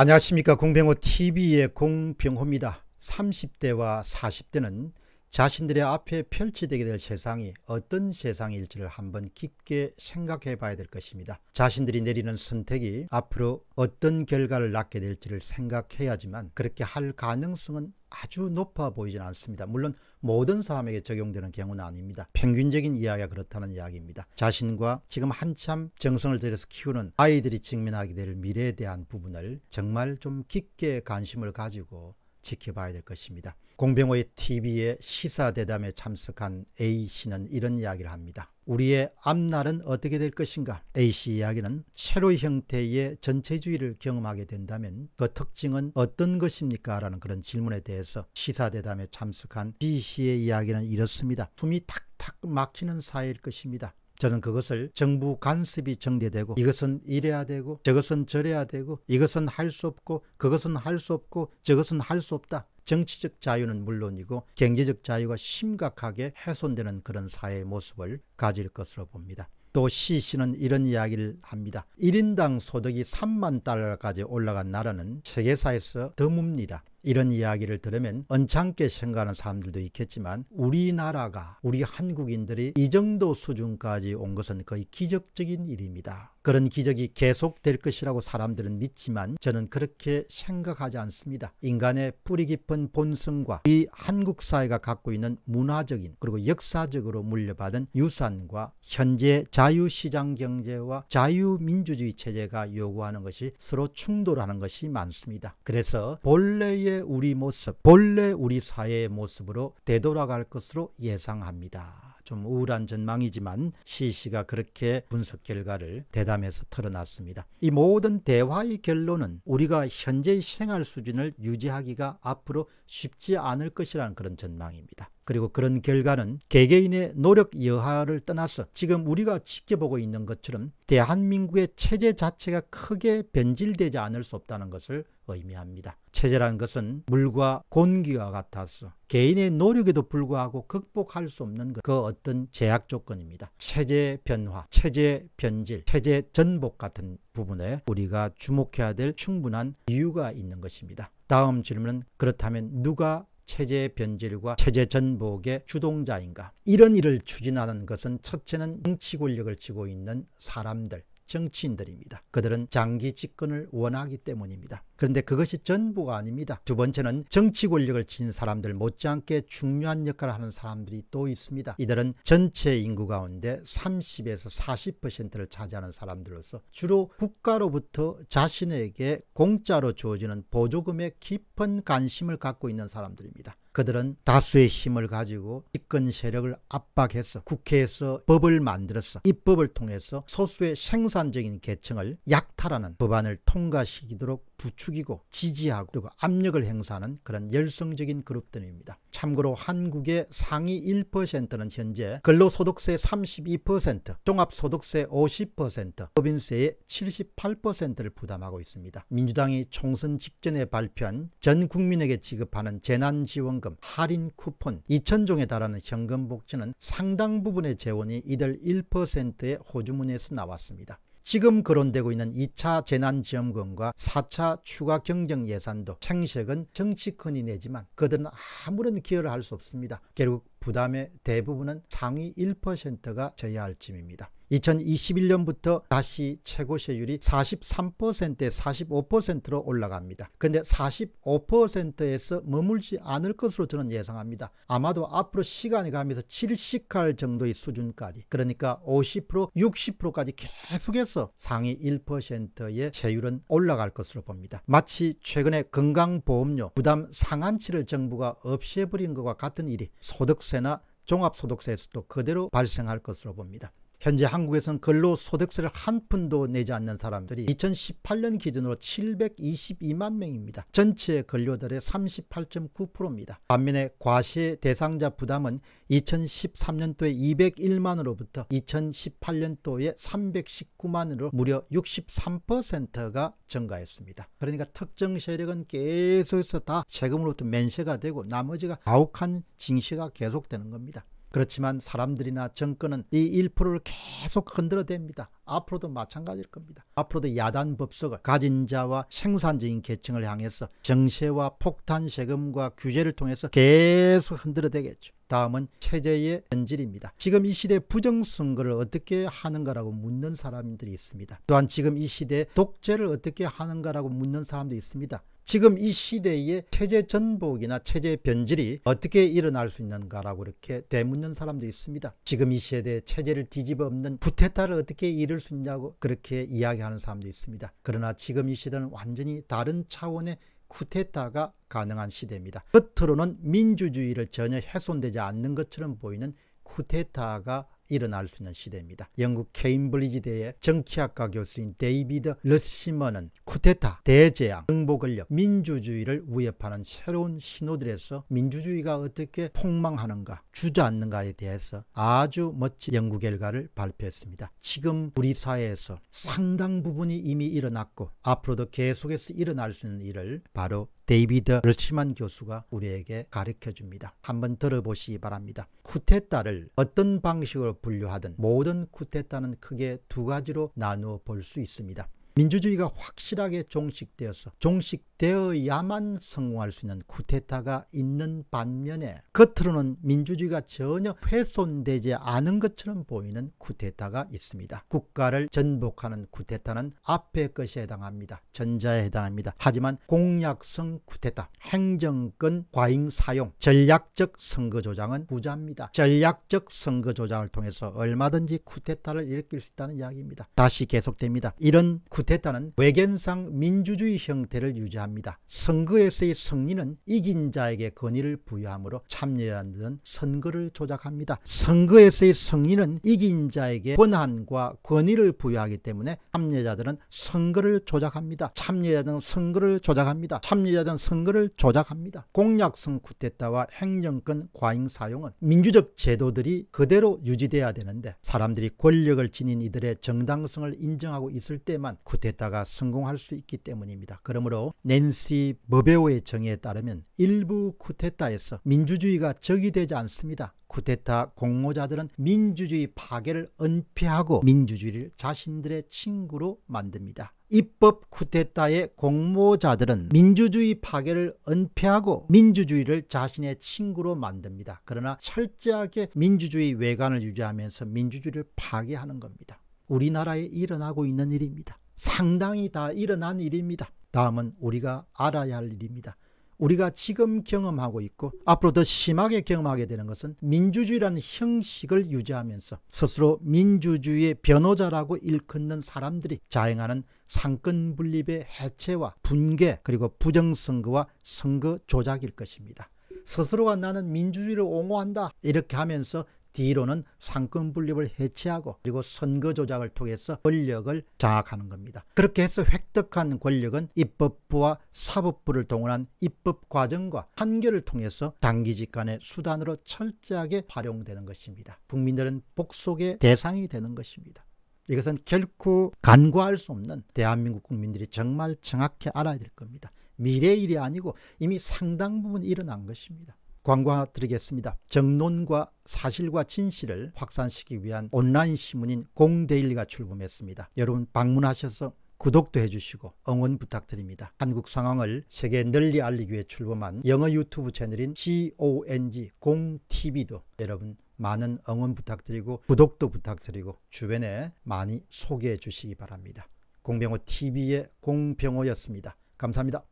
안녕하십니까 공병호 TV의 공병호입니다. 30대와 40대는 자신들의 앞에 펼치되게 될 세상이 어떤 세상일지를 한번 깊게 생각해 봐야 될 것입니다. 자신들이 내리는 선택이 앞으로 어떤 결과를 낳게 될지를 생각해야지만 그렇게 할 가능성은 아주 높아 보이진 않습니다. 물론 모든 사람에게 적용되는 경우는 아닙니다. 평균적인 이야기가 그렇다는 이야기입니다. 자신과 지금 한참 정성을 들여서 키우는 아이들이 직면하게 될 미래에 대한 부분을 정말 좀 깊게 관심을 가지고 지켜봐야 될 것입니다. 공병호의 TV의 시사대담에 참석한 A씨는 이런 이야기를 합니다. 우리의 앞날은 어떻게 될 것인가? A씨 이야기는 새로 형태의 전체주의를 경험하게 된다면 그 특징은 어떤 것입니까? 라는 그런 질문에 대해서 시사대담에 참석한 B씨의 이야기는 이렇습니다. 숨이 탁탁 막히는 사이일 것입니다. 저는 그것을 정부 간섭이 정제되고 이것은 이래야 되고 저것은 저래야 되고 이것은 할 수 없고 그것은 할 수 없고 저것은 할 수 없다. 정치적 자유는 물론이고 경제적 자유가 심각하게 훼손되는 그런 사회의 모습을 가질 것으로 봅니다. 또시시는 이런 이야기를 합니다. 1인당 소득이 3만 달러까지 올라간 나라는 세계사에서 드뭅니다. 이런 이야기를 들으면 언짢게 생각하는 사람들도 있겠지만 우리나라가 우리 한국인들이 이 정도 수준까지 온 것은 거의 기적적인 일입니다. 그런 기적이 계속될 것이라고 사람들은 믿지만 저는 그렇게 생각하지 않습니다. 인간의 뿌리 깊은 본성과 이 한국 사회가 갖고 있는 문화적인 그리고 역사적으로 물려받은 유산과 현재 자유시장 경제와 자유민주주의 체제가 요구하는 것이 서로 충돌하는 것이 많습니다. 그래서 본래의 본래의 우리 모습, 본래 우리 사회의 모습으로 되돌아갈 것으로 예상합니다. 좀 우울한 전망이지만 시 씨가 그렇게 분석 결과를 대담에서 털어놨습니다. 이 모든 대화의 결론은 우리가 현재의 생활 수준을 유지하기가 앞으로 쉽지 않을 것이라는 그런 전망입니다. 그리고 그런 결과는 개개인의 노력 여하를 떠나서 지금 우리가 지켜보고 있는 것처럼 대한민국의 체제 자체가 크게 변질되지 않을 수 없다는 것을 의미합니다. 체제란 것은 물과 공기와 같아서 개인의 노력에도 불구하고 극복할 수 없는 그 어떤 제약 조건입니다. 체제 변화, 체제 변질, 체제 전복 같은 부분에 우리가 주목해야 될 충분한 이유가 있는 것입니다. 다음 질문은 그렇다면 누가 체제 변질과 체제 전복의 주동자인가? 이런 일을 추진하는 것은 첫째는 정치 권력을 쥐고 있는 사람들, 정치인들입니다. 그들은 장기 집권을 원하기 때문입니다. 그런데 그것이 전부가 아닙니다. 두 번째는 정치 권력을 지닌 사람들 못지않게 중요한 역할을 하는 사람들이 또 있습니다. 이들은 전체 인구 가운데 30에서 40%를 차지하는 사람들로서 주로 국가로부터 자신에게 공짜로 주어지는 보조금에 깊은 관심을 갖고 있는 사람들입니다. 그들은 다수의 힘을 가지고 집권 세력을 압박해서 국회에서 법을 만들었어. 입법을 통해서 소수의 생산적인 계층을 약탈하는 법안을 통과시키도록 부추기고 지지하고 그리고 압력을 행사하는 그런 열성적인 그룹들입니다. 참고로 한국의 상위 1%는 현재 근로소득세 32%, 종합소득세 50%, 법인세의 78%를 부담하고 있습니다. 민주당이 총선 직전에 발표한 전 국민에게 지급하는 재난지원금, 할인 쿠폰, 2천종에 달하는 현금 복지는 상당 부분의 재원이 이들 1%의 호주문에서 나왔습니다. 지금 거론되고 있는 2차 재난지원금과 4차 추가 경정예산도 생색은 정치권이 내지만 그들은 아무런 기여를 할 수 없습니다. 결국 부담의 대부분은 상위 1%가 져야 할 짐입니다. 2021년부터 다시 최고 세율이 43%에 45%로 올라갑니다. 그런데 45%에서 머물지 않을 것으로 저는 예상합니다. 아마도 앞으로 시간이 가면서 7 0할 정도의 수준까지 그러니까 50% 60%까지 계속해서 상위 1%의 세율은 올라갈 것으로 봅니다. 마치 최근에 건강보험료 부담 상한치를 정부가 없애버린 것과 같은 일이 소득세나 종합소득세에서도 그대로 발생할 것으로 봅니다. 현재 한국에서는 근로소득세를 한 푼도 내지 않는 사람들이 2018년 기준으로 722만 명입니다. 전체 근로들의 38.9%입니다. 반면에 과세 대상자 부담은 2013년도에 201만으로부터 2018년도에 319만으로 무려 63%가 증가했습니다. 그러니까 특정 세력은 계속해서 다 세금으로부터 면세가 되고 나머지가 가혹한 징시가 계속되는 겁니다. 그렇지만 사람들이나 정권은 이 1%를 계속 흔들어댑니다. 앞으로도 마찬가지일 겁니다. 앞으로도 야단 법석을 가진 자와 생산적인 계층을 향해서 정세와 폭탄 세금과 규제를 통해서 계속 흔들어대겠죠. 다음은 체제의 변질입니다. 지금 이 시대 부정선거를 어떻게 하는가라고 묻는 사람들이 있습니다. 또한 지금 이 시대 독재를 어떻게 하는가라고 묻는 사람도 있습니다. 지금 이 시대의 체제 전복이나 체제 변질이 어떻게 일어날 수 있는가라고 이렇게 대묻는 사람도 있습니다. 지금 이 시대의 체제를 뒤집어 엎는 부테타를 어떻게 이룰 수 있냐고 그렇게 이야기하는 사람도 있습니다. 그러나 지금 이 시대는 완전히 다른 차원의 쿠데타가 가능한 시대입니다. 끝으로는 민주주의를 전혀 훼손되지 않는 것처럼 보이는 쿠데타가 일어날 수 있는 시대입니다. 영국 케임브리지대의 정치학과 교수인 데이비드 러시먼은 쿠데타, 대재앙, 정보권력, 민주주의를 위협하는 새로운 신호들에서 민주주의가 어떻게 폭망하는가, 주저앉는가에 대해서 아주 멋진 연구 결과를 발표했습니다. 지금 우리 사회에서 상당 부분이 이미 일어났고 앞으로도 계속해서 일어날 수 있는 일을 바로 데이비드 러치만 교수가 우리에게 가르쳐 줍니다. 한번 들어보시기 바랍니다. 쿠데타를 어떤 방식으로 분류하던 모든 쿠데타는 크게 두 가지로 나누어 볼 수 있습니다. 민주주의가 확실하게 종식되어서 종식되어야만 성공할 수 있는 쿠데타가 있는 반면에 겉으로는 민주주의가 전혀 훼손되지 않은 것처럼 보이는 쿠데타가 있습니다. 국가를 전복하는 쿠데타는 앞의 것에 해당합니다. 전자에 해당합니다. 하지만 공약성 쿠데타, 행정권 과잉 사용, 전략적 선거 조장은 부자입니다. 전략적 선거 조장을 통해서 얼마든지 쿠데타를 일으킬 수 있다는 이야기입니다. 다시 계속됩니다. 이런 쿠데타 됐다는 외견상 민주주의 형태를 유지합니다. 선거에서의 승리는 이긴 자에게 권위를 부여함으로 참여한 는 선거를 조작합니다. 선거에서의 승리는 이긴 자에게 권한과 권위를 부여하기 때문에 참여자들은 선거를 조작합니다. 참여자들은 선거를 조작합니다. 참여자들은 선거를 조작합니다. 공약성 쿠데타와 행정권 과잉 사용은 민주적 제도들이 그대로 유지돼야 되는데 사람들이 권력을 지닌 이들의 정당성을 인정하고 있을 때만 쿠 쿠탁타가 성공할 수 있기 때문입니다. 그러므로 낸시 버베오의 정에 의 따르면 일부 쿠데타에서 민주주의가 적이 되지 않습니다. 쿠데타 공모자들은 민주주의 파괴를 은폐하고 민주주의를 자신들의 친구로 만듭니다. 입법 쿠데타의 공모자들은 민주주의 파괴를 은폐하고 민주주의를 자신의 친구로 만듭니다. 그러나 철저하게 민주주의 외관을 유지하면서 민주주의를 파괴하는 겁니다. 우리나라에 일어나고 있는 일입니다. 상당히 다 일어난 일입니다. 다음은 우리가 알아야 할 일입니다. 우리가 지금 경험하고 있고 앞으로 더 심하게 경험하게 되는 것은 민주주의라는 형식을 유지하면서 스스로 민주주의의 변호자라고 일컫는 사람들이 자행하는 상권 분립의 해체와 분개 그리고 부정선거와 선거 조작일 것입니다. 스스로가 나는 민주주의를 옹호한다 이렇게 하면서 뒤로는 상권 분립을 해체하고 그리고 선거 조작을 통해서 권력을 장악하는 겁니다. 그렇게 해서 획득한 권력은 입법부와 사법부를 동원한 입법 과정과 판결을 통해서 장기직 간의 수단으로 철저하게 활용되는 것입니다. 국민들은 복속의 대상이 되는 것입니다. 이것은 결코 간과할 수 없는 대한민국 국민들이 정말 정확히 알아야 될 겁니다. 미래 일이 아니고 이미 상당 부분 일어난 것입니다. 광고드리겠습니다. 정론과 사실과 진실을 확산시키기 위한 온라인 신문인 공데일리가 출범했습니다. 여러분 방문하셔서 구독도 해주시고 응원 부탁드립니다. 한국 상황을 세계 널리 알리기 위해 출범한 영어 유튜브 채널인 GONG 공TV도 여러분 많은 응원 부탁드리고 구독도 부탁드리고 주변에 많이 소개해 주시기 바랍니다. 공병호 TV의 공병호였습니다. 감사합니다.